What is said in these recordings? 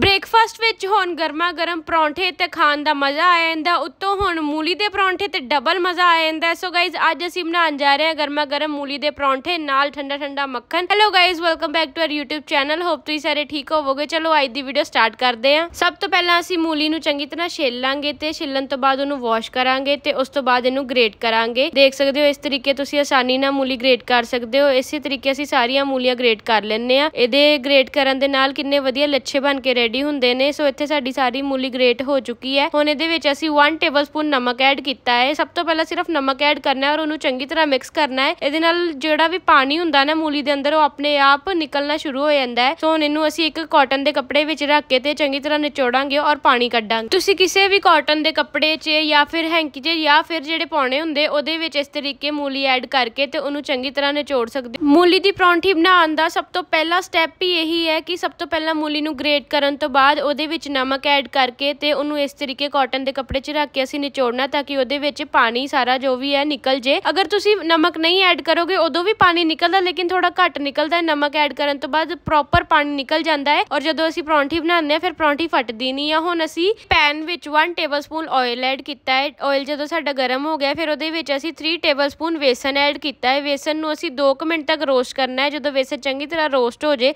breakfast ਵਿੱਚ ਹੁਣ ਗਰਮਾ ਗਰਮ ਪਰੌਂਠੇ ਤੇ ਖਾਣ ਦਾ ਮਜ਼ਾ ਆ ਜਾਂਦਾ ਉੱਤੋਂ ਹੁਣ ਮੂਲੀ ਦੇ ਪਰੌਂਠੇ ਤੇ ਡਬਲ ਮਜ਼ਾ ਆ ਜਾਂਦਾ ਸੋ ਗਾਇਜ਼ ਅੱਜ ਅਸੀਂ ਬਣਾਉਣ ਜਾ ਰਹੇ ਹਾਂ ਗਰਮਾ ਗਰਮ ਮੂਲੀ ਦੇ ਪਰੌਂਠੇ ਨਾਲ ਠੰਡਾ ਠੰਡਾ ਮੱਖਣ hello guys welcome back to our YouTube channel hope ਤੁਸੀਂ ਸਾਰੇ ਠੀਕ ਹੋਵੋਗੇ ਚਲੋ ਅੱਜ ਦੀ ਵੀਡੀਓ ਸਟਾਰਟ ਕਰਦੇ ਹਾਂ ਸਭ ਤੋਂ ਪਹਿਲਾਂ ਅਸੀਂ ਮੂਲੀ ਨੂੰ ਚੰਗੀ ਤਰ੍ਹਾਂ ਛਿੱਲ ਲਾਂਗੇ ਤੇ ਛਿੱਲਣ ਤੋਂ ਬਾਅਦ ਉਹਨੂੰ ਵਾਸ਼ ਕਰਾਂਗੇ ਤੇ ਉਸ ਤੋਂ ਬਾਅਦ ਇਹਨੂੰ ਗ੍ਰੇਟ ਕਰਾਂਗੇ ਦੇਖ ਸਕਦੇ ਹੋ ਇਸ ਤਰੀਕੇ ਤੁਸੀਂ ਆਸਾਨੀ ਨਾਲ ਮੂਲੀ ਗ੍ਰੇਟ ਕਰ ਸਕਦੇ ਹੋ ਇਸੇ ਤਰੀਕੇ ਅਸੀਂ ਸਾਰੀਆਂ ਮੂਲੀਆਂ ਗ੍ਰੇਟ ਕਰ ਲੈਣੇ ਆ ਇਹਦੇ ਗ੍ਰੇਟ ਕਰਨ ਦੇ ਨਾਲ ਕਿੰਨੇ ਵਧੀਆ ਲੱਛੇ ਬਣ ਕੇ ਰੈਡੀ ਹੁੰਦੇ ਨੇ ਸੋ ਇੱਥੇ ਸਾਡੀ ਸਾਰੀ ਮੂਲੀ ਗ੍ਰੇਟ ਹੋ ਚੁੱਕੀ ਹੈ ਹੁਣ ਇਹਦੇ ਵਿੱਚ ਅਸੀਂ 1 ਟੇਬਲਸਪੂਨ ਨਮਕ ਐਡ ਕੀਤਾ ਹੈ ਸਭ ਤੋਂ ਪਹਿਲਾਂ ਸਿਰਫ ਨਮਕ ਐਡ ਕਰਨਾ ਹੈ ਔਰ ਉਹਨੂੰ ਚੰਗੀ ਤਰ੍ਹਾਂ ਮਿਕਸ ਕਰਨਾ ਹੈ ਇਹਦੇ ਨਾਲ ਜਿਹੜਾ ਵੀ ਪਾਣੀ ਹੁੰਦਾ ਨਾ ਮੂਲੀ ਦੇ ਅੰਦਰ ਉਹ ਆਪਣੇ ਆਪ ਨਿਕਲਣਾ ਸ਼ੁਰੂ ਹੋ ਜਾਂਦਾ ਹੈ ਸੋ ਹੁਣ ਇਹਨੂੰ ਅਸੀਂ ਇੱਕ ਕਾਟਨ ਦੇ ਕੱਪੜੇ ਵਿੱਚ ਰੱਖ ਕੇ ਤੇ ਚੰਗੀ ਤਰ੍ਹਾਂ ਨਿਚੋੜਾਂਗੇ ਔਰ ਪਾਣੀ ਕੱਢਾਂਗੇ ਤੁਸੀਂ ਕਿਸੇ ਵੀ ਕਾਟਨ ਦੇ ਕੱਪੜੇ 'ਚ ਜਾਂ ਫਿਰ ਹੈਂਕੀ 'ਚ ਜਾਂ ਫਿਰ ਜਿਹੜੇ ਪਾਉਣੇ ਹੁੰਦੇ ਉਹਦੇ ਵਿੱਚ ਇਸ ਤਰੀਕੇ ਮੂਲੀ ਐਡ ਕਰਕੇ ਤੇ ਉਹਨੂੰ ਚੰਗੀ ਤਰ੍ਹਾਂ ਨਿਚੋੜ ਸਕਦੇ ਮੂਲੀ ਦੀ ਪਰੌਂਠੀ ਬਣਾਉਣ ਦਾ ਸਭ ਤੋਂ ਪਹਿਲਾ ਸਟੈਪ ਹੀ ਇਹੀ ਹੈ ਕਿ ਸਭ ਤੋਂ ਪਹਿਲਾਂ ਮੂਲੀ ਨੂੰ ਗ੍ਰੇਟ ਕਰਨ ਤੋਂ ਬਾਅਦ ਉਹਦੇ ਵਿੱਚ ਨਮਕ ਐਡ ਕਰਕੇ ਤੇ ਉਹਨੂੰ ਇਸ ਤਰੀਕੇ ਕਾਟਨ ਦੇ ਕੱਪੜੇ 'ਚ ਰੱਖ ਕੇ ਅਸੀਂ ਨਿਚੋੜਨਾ ਤਾਂ ਕਿ ਉਹਦੇ ਵਿੱਚ ਪਾਣੀ ਸਾਰਾ ਜੋ ਵੀ ਹੈ ਨਿਕਲ ਜੇ ਅਗਰ ਤੁਸੀਂ ਨਮਕ ਨਹੀਂ ਐਡ ਕਰੋਗੇ ਉਦੋਂ ਵੀ ਪਾਣੀ ਨਿਕਲਦਾ ਲੇਕਿਨ ਥੋੜਾ ਘੱਟ ਨਿਕਲਦਾ ਹੈ ਨਮਕ ਐਡ ਕਰਨ ਤੋਂ ਬਾਅਦ ਪ੍ਰੋਪਰ ਪਾਣੀ ਨਿਕਲ ਜਾਂਦਾ ਹੈ ਔਰ ਜਦੋਂ ਅਸੀਂ ਪਰੌਂਠੀ ਬਣਾਉਂਦੇ ਆ ਫਿਰ ਪਰੌਂਠੀ ਫਟਦੀ ਨਹੀਂ ਆ ਹੁਣ ਅਸੀਂ ਪੈਨ ਵਿੱਚ 1 ਟੇਬਲਸਪੂਨ ਆਇਲ ਐਡ ਕੀਤਾ ਹੈ ਆਇਲ ਜਦੋਂ ਸਾਡਾ ਗਰਮ ਹੋ ਗਿਆ ਫਿਰ ਉਹਦੇ ਵਿੱਚ ਅਸੀਂ 3 ਟੇਬਲਸਪੂਨ ਵੇਸਨ ਐਡ ਕੀਤਾ ਹੈ ਵੇਸਨ ਨੂੰ ਅਸੀਂ 2 ਮਿੰਟ ਤੱਕ ਰੋਸਟ ਕਰਨਾ ਹੈ ਜਦੋਂ ਵੇਸਨ ਚੰਗੀ ਤਰ੍ਹਾਂ ਰੋਸਟ ਹੋ ਜੇ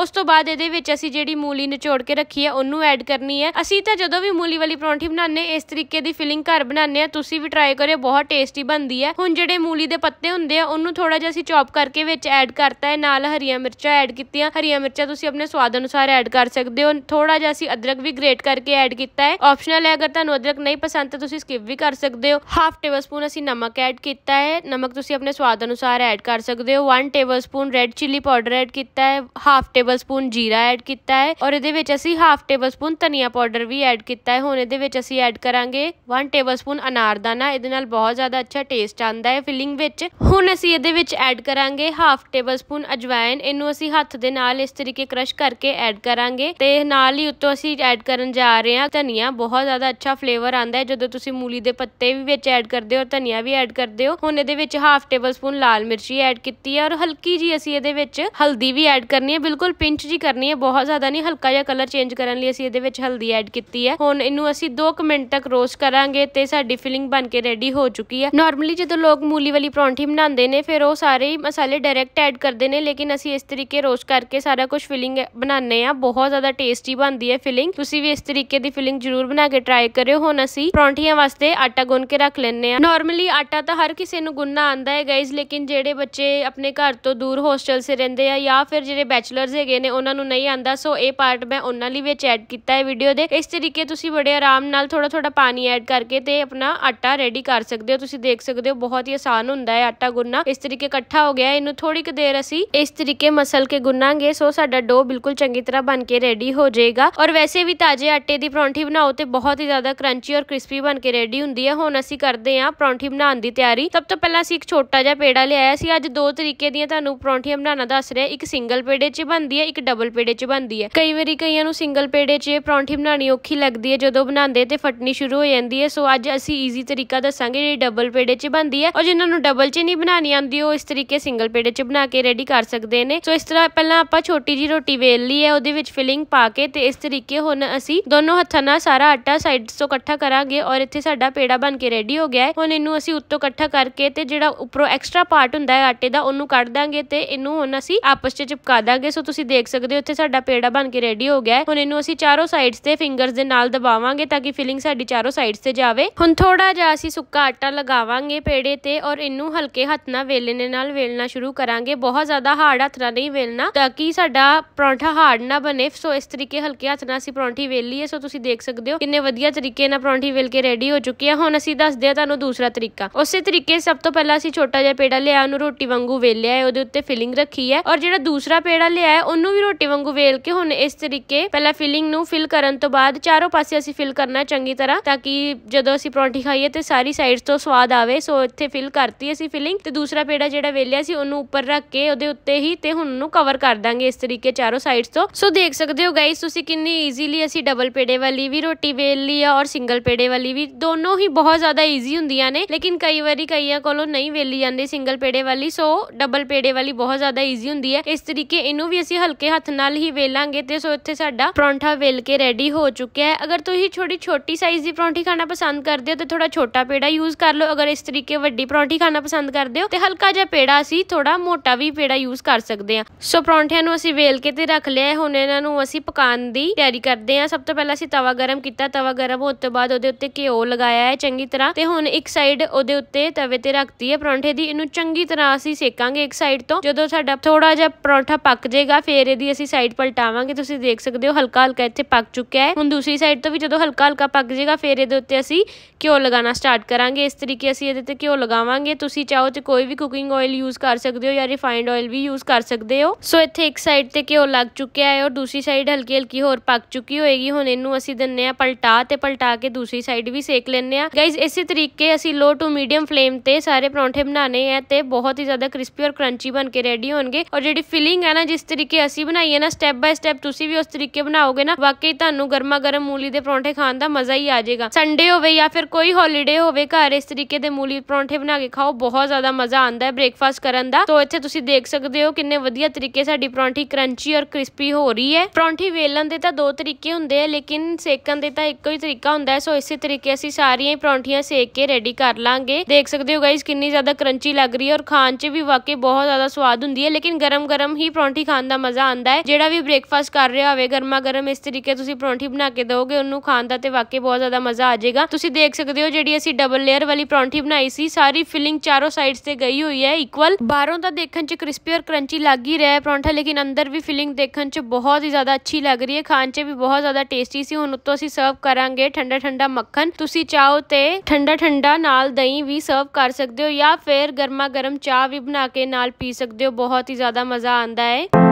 ਉਸ ਤੋਂ ਬਾਅਦ ਇਹਦੇ ਵਿੱਚ ਅਸੀਂ ਜਿਹੜੀ ਮੂਲੀ ਨਿਚੋੜ ਕੇ ਰੱਖੀ ਹੈ ਉਹਨੂੰ ਐਡ ਕਰਨੀ ਹੈ ਅਸੀਂ ਤਾਂ ਜਦੋਂ ਵੀ ਮੂਲੀ ਵਾਲੀ ਪਰੌਂਠੀ ਬਣਾਉਂਦੇ ਇਸ ਤਰੀਕੇ ਦੀ ਫਿਲਿੰਗ ਘਰ ਬਣਾਉਂਦੇ ਆ ਤੁਸੀਂ ਵੀ ਟਰਾਈ ਕਰਿਓ ਬਹੁਤ ਟੇਸਟੀ ਬਣਦੀ ਹੈ ਹੁਣ ਜਿਹੜੇ ਮੂਲੀ ਦੇ ਪੱਤੇ ਹੁੰਦੇ ਆ ਉਹਨੂੰ ਥੋੜਾ ਜਿਹਾ ਅਸੀਂ ਚੌਪ ਕਰਕੇ ਵਿੱਚ ਐਡ ਕਰਤਾ ਹੈ ਨਾਲ ਹਰੀਆਂ ਮਿਰਚਾਂ ਐਡ ਕੀਤੀਆਂ ਹਰੀਆਂ ਮਿਰਚਾਂ ਤੁਸੀਂ ਆਪਣੇ ਸਵਾਦ ਅਨੁਸਾਰ ਐਡ ਕਰ ਸਕਦੇ ਹੋ ਥੋੜਾ ਜਿਹਾ ਅਸੀਂ ਅਦਰਕ ਵੀ ਗ੍ਰੇਟ ਕਰਕੇ ਐਡ ਕੀਤਾ ਹੈ ਆਪਸ਼ਨਲ ਹੈ ਅਗਰ ਤੁਹਾਨੂੰ ਅਦਰਕ ਨਹੀਂ ਪਸੰਦ ਤਾਂ ਤੁਸੀਂ ਸਕਿਪ ਵੀ ਕਰ ਸਕਦੇ ਹੋ ਹਾਫ ਟੇਬਲ ਸਪੂਨ ਅਸੀਂ ਨਮਕ ਐਡ ਕੀਤਾ ਹੈ ਨਮਕ ਤੁਸੀਂ ਆਪਣੇ ਸਵਾਦ ਅਨੁਸਾਰ ਐਡ ਕਰ ਸਕਦੇ ਹੋ 1 tablespoon red chilli powder add ਕੀਤਾ ਹੈ ਹਾਫ ਟੇਬਲਸਪੂਨ ਜੀਰਾ ਐਡ ਕੀਤਾ ਹੈ ਔਰ ਇਹਦੇ ਵਿੱਚ ਅਸੀਂ ਹਾਫ ਟੇਬਲਸਪੂਨ ਧਨੀਆ ਪਾਊਡਰ ਵੀ ਐਡ ਕੀਤਾ ਹੈ ਹੁਣ ਇਹਦੇ ਵਿੱਚ ਅਸੀਂ ਐਡ ਕਰਾਂਗੇ 1 ਟੇਬਲਸਪੂਨ ਅਨਾਰਦਾਨਾ ਇਹਦੇ ਨਾਲ ਬਹੁਤ ਜ਼ਿਆਦਾ ਅੱਛਾ ਟੇਸਟ ਆਉਂਦਾ ਹੈ ਫਿਲਿੰਗ ਵਿੱਚ ਹੁਣ ਅਸੀਂ ਇਹਦੇ ਵਿੱਚ ਐਡ ਕਰਾਂਗੇ ਹਾਫ ਟੇਬਲਸਪੂਨ ਅਜਵਾਇਨ ਇਹਨੂੰ ਅਸੀਂ ਹੱਥ ਦੇ ਨਾਲ ਇਸ ਤਰੀਕੇ ਕ੍ਰਸ਼ ਕਰਕੇ ਐਡ ਕਰਾਂਗੇ ਤੇ ਨਾਲ ਹੀ ਉੱਤੋਂ ਅਸੀਂ ਐਡ ਕਰਨ ਜਾ ਰਹੇ ਹਾਂ ਧਨੀਆ ਬਹੁਤ ਜ਼ਿਆਦਾ ਅੱਛਾ ਫਲੇਵਰ ਆਉਂਦਾ ਹੈ ਜਦੋਂ ਤੁਸੀਂ ਮੂਲੀ ਦੇ ਪੱਤੇ ਵੀ ਵਿੱਚ ਐਡ ਕਰਦੇ ਹੋ ਧਨੀਆ ਵੀ ਐਡ ਕਰਦੇ ਹੋ ਹੁਣ ਇਹਦੇ ਵਿੱਚ ਹਾਫ ਟੇਬਲਸਪੂਨ ਲਾਲ ਮਿਰਚੀ ਐਡ ਕੀਤੀ ਹੈ ਔਰ ਹਲਕੀ ਜੀ ਅਸੀਂ ਇਹਦੇ ਵਿੱਚ ਹਲਦੀ ਵੀ ਐਡ ਕਰਨੀ ਹੈ ਬਿਲਕੁਲ ਬਿਲਕੁਲ ਪਿੰਚ ਜੀ ਕਰਨੀ ਹੈ ਬਹੁਤ ਜ਼ਿਆਦਾ ਨਹੀਂ ਹਲਕਾ ਜਿਹਾ ਕਲਰ ਚੇਂਜ ਕਰਨ ਲਈ ਅਸੀਂ ਇਹਦੇ ਵਿੱਚ ਹਲਦੀ ਐਡ ਕੀਤੀ ਹੈ ਹੁਣ ਇਹਨੂੰ ਅਸੀਂ 2 ਮਿੰਟ ਤੱਕ ਰੋਸਟ ਕਰਾਂਗੇ ਤੇ ਸਾਡੀ ਫਿਲਿੰਗ ਬਣ ਕੇ ਰੈਡੀ ਹੋ ਚੁੱਕੀ ਹੈ ਨਾਰਮਲੀ ਜਦੋਂ ਲੋਕ ਮੂਲੀ ਵਾਲੀ ਪਰੌਂਠੀ ਬਣਾਉਂਦੇ ਨੇ ਫਿਰ ਉਹ ਸਾਰੇ ਮਸਾਲੇ ਡਾਇਰੈਕਟ ਐਡ ਕਰਦੇ ਨੇ ਲੇਕਿਨ ਅਸੀਂ ਇਸ ਤਰੀਕੇ ਰੋਸਟ ਕਰਕੇ ਸਾਰਾ ਕੁਝ ਫਿਲਿੰਗ ਬਣਾਉਂਦੇ ਆ ਬਹੁਤ ਜ਼ਿਆਦਾ ਟੇਸਟੀ ਬਣਦੀ ਹੈ ਫਿਲਿੰਗ ਤੁਸੀਂ ਵੀ ਇਸ ਤਰੀਕੇ ਦੀ ਫਿਲਿੰਗ ਜ਼ਰੂਰ ਬਣਾ ਕੇ ਟਰਾਈ ਕਰਿਓ ਹੁਣ ਅਸੀਂ ਪਰੌਂਠੀਆਂ ਵਾਸਤੇ ਆਟਾ ਗੁੰਨ ਕੇ ਰੱਖ ਲੈਣੇ ਆ ਨਾਰਮਲੀ ਆਟਾ ਤਾਂ ਹਰ ਕਿਸੇ ਨੂੰ ਗੁੰਨਣਾ ਆਂਦਾ ਹੈ ਗਾਇਜ਼ ਲੇਕਿਨ ਜਿਹੜੇ ਬੱਚੇ ਆਪਣੇ ਘਰ ਤੋਂ ਦੂਰ ਹੋਸਟਲ 'ਚ ਰਹਿੰਦੇ ਆ ਜਾਂ ਫਿਰ ਜਿਹੜੇ ਬੈਚਲਰਸ ਹੈਗੇ ਨੇ ਉਹਨਾਂ ਨੂੰ ਨਹੀਂ ਆਂਦਾ ਸੋ ਇਹ ਪਾਰਟ ਮੈਂ ਉਹਨਾਂ ਲਈ ਵਿੱਚ ਐਡ ਕੀਤਾ ਹੈ ਵੀਡੀਓ ਦੇ ਇਸ ਤਰੀਕੇ ਤੁਸੀਂ ਬੜੇ ਆਰਾਮ ਨਾਲ ਥੋੜਾ ਥੋੜਾ ਪਾਣੀ ਐਡ ਕਰਕੇ ਤੇ ਆਪਣਾ ਆਟਾ ਰੈਡੀ ਕਰ ਸਕਦੇ ਹੋ ਤੁਸੀਂ ਦੇਖ ਸਕਦੇ ਹੋ ਬਹੁਤ ਹੀ ਆਸਾਨ ਹੁੰਦਾ ਹੈ ਆਟਾ ਗੁੰਨਣਾ ਇਸ ਤਰੀਕੇ ਇਕੱਠਾ ਹੋ ਗਿਆ ਇਹਨੂੰ ਥੋੜੀ ਕੁ ਦੇਰ ਅਸੀਂ ਇਸ ਤਰੀਕੇ ਮਸਲ ਕੇ ਗੁੰਨਾਂਗੇ ਸੋ ਸਾਡਾ ਡੋ ਬਿਲਕੁਲ ਚੰਗੀ ਤਰ੍ਹਾਂ ਬਣ ਕੇ ਰੈਡੀ ਹੋ ਜਾਏਗਾ ਔਰ ਵੈਸੇ ਵੀ ਤਾਜ਼ੇ ਆਟੇ ਦੀ ਪਰੌਂਠੀ ਬਣਾਓ ਤੇ ਬਹੁਤ ਹੀ ਜ਼ਿਆਦਾ ਕਰੰਚੀ ਔਰ ਕ੍ਰਿਸਪੀ ਬਣ ਕੇ ਰੈਡੀ ਹੁੰਦੀ ਹੈ ਹੁਣ ਅਸੀਂ ਕਰਦੇ ਹਾਂ ਪਰੌਂਠੀ ਬਣਾਉਣ ਦੀ ਤਿਆਰੀ ਸਭ ਤੋਂ ਪਹਿਲਾਂ ਅਸੀਂ ਇੱਕ ਛੋਟਾ ਜਿਹਾ ਪੇੜਾ ਲਿਆਇਆ ਸੀ ਅੱਜ ਦੋ ਤਰੀਕੇ ਦੀਆਂ ਤੁਹਾਨੂੰ ਪਰੌਂਠੀਆਂ ਬਣਾਉਣਾ ਦੱਸ ਰਿਹਾ ਇੱਕ ਸਿੰਗਲ ਪੇੜੇ 'ਚ ਬਣ ਲੱਗਦੀ ਹੈ ਇੱਕ ਡਬਲ ਪੇੜੇ 'ਚ ਬਣਦੀ ਹੈ ਕਈ ਵਾਰੀ ਕਈਆਂ ਨੂੰ ਸਿੰਗਲ ਪੇੜੇ 'ਚ ਪਰੌਂਠੀ ਬਣਾਣੀ ਔਖੀ ਲੱਗਦੀ ਹੈ ਜਦੋਂ ਬਣਾਉਂਦੇ ਤੇ ਫਟਣੀ ਸ਼ੁਰੂ ਹੋ ਜਾਂਦੀ ਹੈ ਸੋ ਅੱਜ ਅਸੀਂ ਈਜ਼ੀ ਤਰੀਕਾ ਦੱਸਾਂਗੇ ਜਿਹੜੀ ਡਬਲ ਪੇੜੇ 'ਚ ਬਣਦੀ ਹੈ ਔਰ ਜਿਨ੍ਹਾਂ ਨੂੰ ਡਬਲ 'ਚ ਨਹੀਂ ਬਣਾਣੀ ਆਉਂਦੀ ਉਹ ਇਸ ਤਰੀਕੇ ਸਿੰਗਲ ਪੇੜੇ 'ਚ ਬਣਾ ਕੇ ਰੈਡੀ ਕਰ ਸਕਦੇ ਨੇ ਸੋ ਇਸ ਤਰ੍ਹਾਂ ਪਹਿਲਾਂ ਆਪਾਂ ਛੋਟੀ ਜੀ ਰੋਟੀ ਵੇਲ ਲਈ ਹੈ ਉਹਦੇ ਵਿੱਚ ਫਿਲਿੰਗ ਪਾ ਕੇ ਤੇ ਇਸ ਤਰੀਕੇ ਹੁਣ ਅਸੀਂ ਦੋਨੋਂ ਹੱਥਾਂ ਨਾਲ ਸਾਰਾ ਆਟਾ ਸਾਈਡਸ ਤੋਂ ਇਕੱਠਾ ਕਰਾਂਗੇ ਔਰ ਇੱਥੇ ਸਾਡਾ ਪੇੜਾ ਬਣ ਕੇ ਰੈਡੀ ਹੋ ਗਿਆ ਹੈ ਹੁਣ ਇਹਨੂੰ ਅਸੀਂ ਉੱਤੋਂ ਇਕੱਠਾ ਕਰਕੇ ਤੇ ਜਿਹੜਾ ਉੱਪਰੋਂ ਐਕਸਟਰਾ ਪਾਰਟ ਹੁੰਦਾ ਹੈ ਆਟੇ ਦਾ ਉਹਨੂੰ ਕੱਢ ਦਾਂਗੇ ਤੇ ਇਹਨੂੰ ਹੁਣ ਅਸੀਂ ਆਪਸ 'ਚ ਚਿਪਕਾ ਦਾਂਗੇ ਸੋ ਤੁਸੀਂ ਤੁਸੀਂ ਦੇਖ ਸਕਦੇ ਹੋ ਇੱਥੇ ਸਾਡਾ ਪੇੜਾ ਬਣ ਕੇ ਰੈਡੀ ਹੋ ਗਿਆ ਹੁਣ ਇਹਨੂੰ ਅਸੀਂ ਚਾਰੋਂ ਸਾਈਡਸ ਤੇ ਫਿੰਗਰਸ ਦੇ ਨਾਲ ਦਬਾਵਾਂਗੇ ਤਾਂ ਕਿ ਫਿਲਿੰਗ ਸਾਡੀ ਚਾਰੋਂ ਸਾਈਡਸ ਤੇ ਜਾਵੇ ਹੁਣ ਥੋੜਾ ਜਿਹਾ ਅਸੀਂ ਸੁੱਕਾ ਆਟਾ ਲਗਾਵਾਂਗੇ ਪੇੜੇ ਤੇ ਔਰ ਇਹਨੂੰ ਹਲਕੇ ਹੱਥ ਨਾਲ ਵੇਲਣੇ ਨਾਲ ਵੇਲਣਾ ਸ਼ੁਰੂ ਕਰਾਂਗੇ ਬਹੁਤ ਜ਼ਿਆਦਾ ਹਾਰਡ ਹੱਥ ਨਾਲ ਨਹੀਂ ਵੇਲਣਾ ਤਾਂ ਕਿ ਸਾਡਾ ਪਰੌਂਠਾ ਹਾਰਡ ਨਾ ਬਣੇ ਸੋ ਇਸ ਤਰੀਕੇ ਹਲਕੇ ਹੱਥ ਨਾਲ ਅਸੀਂ ਪਰੌਂਠੀ ਵੇਲ ਲਈ ਹੈ ਸੋ ਤੁਸੀਂ ਦੇਖ ਸਕਦੇ ਹੋ ਕਿੰਨੇ ਵਧੀਆ ਤਰੀਕੇ ਨਾਲ ਪਰੌਂਠੀ ਵੇਲ ਕੇ ਰੈਡੀ ਹੋ ਚੁੱਕੀ ਹੈ ਹੁਣ ਅਸੀਂ ਦੱਸਦੇ ਹਾਂ ਤੁਹਾਨੂੰ ਦੂਸਰਾ ਤਰੀਕਾ ਉਸੇ ਤਰੀਕੇ ਸਭ ਤੋਂ ਪਹਿਲਾਂ ਅਸੀਂ ਛੋਟਾ ਜਿਹਾ ਪੇੜਾ ਲਿਆ ਉਹਨੂੰ ਰੋਟੀ ਵਾਂਗੂ ਵੇਲਿਆ ਹੈ ਉਹਦੇ ਉੱਤੇ ਫਿਲਿੰਗ ਰੱਖੀ ਹੈ ਔਰ ਜਿਹੜਾ ਦੂਸਰਾ ਪੇੜਾ ਲਿਆ ਹੈ ਉਹਨੂੰ ਵੀ ਰੋਟੀ ਵਾਂਗੂ ਵੇਲ ਕੇ ਹੁਣ ਇਸ ਤਰੀਕੇ ਪਹਿਲਾਂ ਫਿਲਿੰਗ ਨੂੰ ਫਿਲ ਕਰਨ ਤੋਂ ਬਾਅਦ ਚਾਰੋਂ ਪਾਸੇ ਅਸੀਂ ਫਿਲ ਕਰਨਾ ਚੰਗੀ ਤਰ੍ਹਾਂ ਤਾਂ ਕਿ ਜਦੋਂ ਅਸੀਂ ਪਰੌਂਠੀ ਖਾਈਏ ਤੇ ਸਾਰੀ ਸਾਈਡਸ ਤੋਂ ਸਵਾਦ ਆਵੇ ਸੋ ਇੱਥੇ ਫਿਲ ਕਰਤੀ ਅਸੀਂ ਫਿਲਿੰਗ ਤੇ ਦੂਸਰਾ ਪੇੜਾ ਜਿਹੜਾ ਵੇਲਿਆ ਸੀ ਉਹਨੂੰ ਉੱਪਰ ਰੱਖ ਕੇ ਉਹਦੇ ਉੱਤੇ ਹੀ ਤੇ ਹੁਣ ਨੂੰ ਕਵਰ ਕਰ ਦਾਂਗੇ ਇਸ ਤਰੀਕੇ ਚਾਰੋਂ ਸਾਈਡਸ ਤੋਂ ਸੋ ਦੇਖ ਸਕਦੇ ਹੋ ਗਾਈਸ ਤੁਸੀਂ ਕਿੰਨੀ ਈਜ਼ੀਲੀ ਅਸੀਂ ਡਬਲ ਪੇੜੇ ਵਾਲੀ ਵੀ ਰੋਟੀ ਵੇਲ ਲਈ ਆ ਔਰ ਸਿੰਗਲ ਪੇੜੇ ਵਾਲੀ ਵੀ ਦੋਨੋਂ ਹੀ ਬਹੁਤ ਜ਼ਿਆਦਾ ਈਜ਼ੀ ਹੁੰਦੀਆਂ ਨੇ ਲੇਕਿਨ ਕਈ ਵਾਰੀ ਕਈਆਂ ਕੋਲੋਂ ਨਹੀਂ ਵੇਲੀ ਜਾਂਦੀ ਸਿੰਗਲ ਪੇੜੇ ਵਾਲੀ ਸੋ ਡਬਲ ਪੇੜੇ ਵਾਲੀ ਬਹੁਤ ਜ਼ਿਆਦਾ ਈਜ਼ੀ ਹੁੰਦੀ ਹੈ ਇਸ ਤਰੀਕੇ ਇਹਨੂੰ ਵੀ ਅਸੀਂ ਹਲਕੇ ਹੱਥ ਨਾਲ ਹੀ ਵੇਲਾਂਗੇ ਤੇ ਸੋ ਇੱਥੇ ਸਾਡਾ ਪਰੌਂਠਾ ਵੇਲ ਕੇ ਰੈਡੀ ਹੋ ਚੁੱਕਿਆ ਹੈ ਅਗਰ ਤੁਸੀਂ ਛੋਟੀ ਛੋਟੀ ਸਾਈਜ਼ ਦੀ ਪਰੌਂਠੀ ਖਾਣਾ ਪਸੰਦ ਕਰਦੇ ਹੋ ਤੇ ਥੋੜਾ ਛੋਟਾ ਪੇੜਾ ਯੂਜ਼ ਕਰ ਲਓ ਅਗਰ ਇਸ ਤਰੀਕੇ ਵੱਡੀ ਪਰੌਂਠੀ ਖਾਣਾ ਪਸੰਦ ਕਰਦੇ ਹੋ ਤੇ ਹਲਕਾ ਜਿਹਾ ਪੇੜਾ ਅਸੀਂ ਥੋੜਾ ਮੋਟਾ ਵੀ ਪੇੜਾ ਯੂਜ਼ ਕਰ ਸਕਦੇ ਹਾਂ ਸੋ ਪਰੌਂਠਿਆਂ ਨੂੰ ਅਸੀਂ ਵੇਲ ਕੇ ਤੇ ਰੱਖ ਲਿਆ ਹੈ ਹੁਣ ਇਹਨਾਂ ਨੂੰ ਅਸੀਂ ਪਕਾਉਣ ਦੀ ਤਿਆਰੀ ਕਰਦੇ ਹਾਂ ਸਭ ਤੋਂ ਪਹਿਲਾਂ ਅਸੀਂ ਤਵਾ ਗਰਮ ਕੀਤਾ ਤਵਾ ਗਰਮ ਹੋਣ ਤੋਂ ਬਾਅਦ ਉਹਦੇ ਉੱਤੇ ਘਿਓ ਲਗਾਇਆ ਹੈ ਚੰਗੀ ਤਰ੍ਹਾਂ ਤੇ ਹੁਣ ਇੱਕ ਸਾਈਡ ਉਹਦੇ ਉੱਤੇ ਤਵੇ ਤੇ ਰੱਖਤੀ ਹੈ ਪਰੌਂਠੇ ਦੀ ਇਹਨੂੰ ਚੰਗੀ ਤਰ੍ਹਾਂ ਅਸੀਂ ਸੇਕਾਂਗੇ ਇੱਕ ਸਾਈਡ ਤੋਂ ਜਦੋਂ ਸਾਡਾ ਥੋੜਾ ਜਿਹਾ ਪਰੌਂਠਾ ਪੱਕ ਜਾਏਗਾ फिर यदि असं साइड पलटावे तो देख सकते हो हल्का हल्का इतने पक चुका है हम दूसरी साइड तो भी जो हल्का हल्का पक जाएगा फिर ये उत्ते असी घ्यो लगाना स्टार्ट करा इस तरीके असं ये घ्यो लगावे तुम चाहो तो कोई भी कुकिंग ऑयल यूज कर सकते हो या रिफाइंड ऑयल भी यूज कर सकते हो सो इत एक साइड से घ्यो लग चुका है और दूसरी साइड हल्की हल्की होर पक चुकी होएगी हूँ इन असी दने पलटा पलटा के दूसरी साइड भी सेक लें गाइज इस तरीके असी लो टू मीडियम फ्लेम से सारे परौंठे बनाने हैं तो बहुत ही ज्यादा क्रिस्पी और करंची बन के रेडी हो गए और जी फिलिंग है ना जिस तरीके ਤਰੀਕੇ ਅਸੀਂ ਬਣਾਈਏ ਨਾ ਸਟੈਪ ਬਾਈ ਸਟੈਪ ਤੁਸੀਂ ਵੀ ਉਸ ਤਰੀਕੇ ਬਣਾਓਗੇ ਨਾ ਵਾਕਈ ਤੁਹਾਨੂੰ ਗਰਮਾ ਗਰਮ ਮੂਲੀ ਦੇ ਪਰੌਂਠੇ ਖਾਣ ਦਾ ਮਜ਼ਾ ਹੀ ਆ ਜਾਏਗਾ ਸੰਡੇ ਹੋਵੇ ਜਾਂ ਫਿਰ ਕੋਈ ਹੌਲੀਡੇ ਹੋਵੇ ਘਰ ਇਸ ਤਰੀਕੇ ਦੇ ਮੂਲੀ ਪਰੌਂਠੇ ਬਣਾ ਕੇ ਖਾਓ ਬਹੁਤ ਜ਼ਿਆਦਾ ਮਜ਼ਾ ਆਉਂਦਾ ਹੈ ਬ੍ਰੇਕਫਾਸਟ ਕਰਨ ਦਾ ਤੋਂ ਇੱਥੇ ਤੁਸੀਂ ਦੇਖ ਸਕਦੇ ਹੋ ਕਿੰਨੇ ਵਧੀਆ ਤਰੀਕੇ ਸਾਡੀ ਪਰੌਂਠੀ ਕਰੰਚੀ ਔਰ ਕ੍ਰਿਸਪੀ ਹੋ ਰਹੀ ਹੈ ਪਰੌਂਠੀ ਵੇਲਣ ਦੇ ਤਾਂ ਦੋ ਤਰੀਕੇ ਹੁੰਦੇ ਆ ਲੇਕਿਨ ਸੇਕਣ ਦੇ ਤਾਂ ਇੱਕੋ ਹੀ ਤਰੀਕਾ ਹੁੰਦਾ ਹੈ ਸੋ ਇਸੇ ਤਰੀਕੇ ਅਸੀਂ ਸਾਰੀਆਂ ਹੀ ਪਰੌਂਠੀਆਂ ਸੇਕ ਕੇ ਰੈਡੀ ਕਰ ਲਾਂਗੇ ਦੇਖ ਸਕਦੇ ਹੋ ਗਾਇਸ ਕਿੰਨੀ ਜ਼ਿਆਦਾ ਕਰੰਚੀ ਲੱਗ ਰਹੀ ਹੈ ਔਰ ਖਾਣ 'ਚ ਵੀ ਵਾਕਈ ਬਹੁਤ ਜ਼ਿਆਦਾ ਸਵਾਦ ਹੁੰਦੀ ਹੈ ਲੇਕਿਨ ਗਰਮ-ਗਰਮ ਹੀ ਪਰੌਂਠੀ ਖਾਣ ਦਾ ਮਜ਼ਾ ਆਂਦਾ ਹੈ ਜਿਹੜਾ ਵੀ ਬ੍ਰੇਕਫਾਸਟ ਕਰ ਰਿਹਾ ਹੋਵੇ ਗਰਮਾ ਗਰਮ ਇਸ ਤਰੀਕੇ ਤੁਸੀਂ ਪਰੌਂਠੀ ਬਣਾ ਕੇ ਦੋਗੇ ਉਹਨੂੰ ਖਾਣ ਦਾ ਤੇ ਵਾਕਈ ਬਹੁਤ ਜ਼ਿਆਦਾ ਮਜ਼ਾ ਆ ਜਾਏਗਾ ਤੁਸੀਂ ਦੇਖ ਸਕਦੇ ਹੋ ਜਿਹੜੀ ਅਸੀਂ ਡਬਲ ਲੇਅਰ ਵਾਲੀ ਪਰੌਂਠੀ ਬਣਾਈ ਸੀ ਸਾਰੀ ਫਿਲਿੰਗ ਚਾਰੋਂ ਸਾਈਡਸ ਤੇ ਗਈ ਹੋਈ ਹੈ ਇਕੁਅਲ ਬਾਹਰੋਂ ਤਾਂ ਦੇਖਣ 'ਚ ਕ੍ਰਿਸਪੀ ਔਰ ਕਰੰਚੀ ਲੱਗ ਹੀ ਰਿਹਾ ਹੈ ਪਰੌਂਠਾ ਲੇਕਿਨ ਅੰਦਰ ਵੀ ਫਿਲਿੰਗ ਦੇਖਣ 'ਚ ਬਹੁਤ ਹੀ ਜ਼ਿਆਦਾ ਅੱਛੀ ਲੱਗ ਰਹੀ ਹੈ ਖਾਣ 'ਚ ਵੀ ਬਹੁਤ ਜ਼ਿਆਦਾ ਟੇਸਟੀ ਸੀ ਹੁਣ ਉੱਤੋਂ ਅਸੀਂ ਸਰਵ ਕਰਾਂਗੇ ਠੰਡਾ ਠੰਡਾ ਮੱਖਣ ਤੁਸੀਂ ਚਾਹੋ ਤੇ ਠੰਡਾ ਠੰਡਾ ਨਾਲ ਦਹੀਂ ਵੀ ਸਰਵ ਕਰ ਸਕਦੇ ਹੋ ਜਾਂ ਫਿਰ ਗਰਮਾ ਗਰਮ ਚਾਹ ਵੀ ਬਣਾ ਕੇ ਨਾਲ ਪੀ ਸਕਦੇ ਹੋ ਬਹੁਤ ਹੀ ਜ਼ਿਆਦਾ ਮਜ਼ਾ ਆਂਦਾ ਹੈ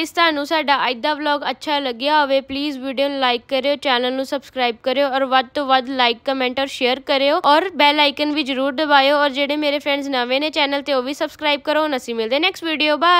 ਗਾਇਸ ਤੁਹਾਨੂੰ ਸਾਡਾ ਅੱਜ ਦਾ ਵਲੌਗ ਅੱਛਾ ਲੱਗਿਆ ਹੋਵੇ ਪਲੀਜ਼ ਵੀਡੀਓ ਨੂੰ ਲਾਈਕ ਕਰਿਓ ਚੈਨਲ ਨੂੰ ਸਬਸਕ੍ਰਾਈਬ ਕਰਿਓ ਔਰ ਵੱਧ ਤੋਂ ਵੱਧ ਲਾਈਕ ਕਮੈਂਟ ਔਰ ਸ਼ੇਅਰ ਕਰਿਓ ਔਰ ਬੈਲ ਆਈਕਨ ਵੀ ਜਰੂਰ ਦਬਾਇਓ ਔਰ ਜਿਹੜੇ ਮੇਰੇ ਫਰੈਂਡਸ ਨਵੇਂ ਨੇ ਚੈਨਲ ਤੇ ਉਹ ਵੀ ਸਬਸਕ੍ਰਾਈਬ ਕਰੋ ਹੁਣ ਅਸੀਂ ਮਿਲਦੇ ਨੈਕਸਟ ਵੀਡੀਓ ਬਾਏ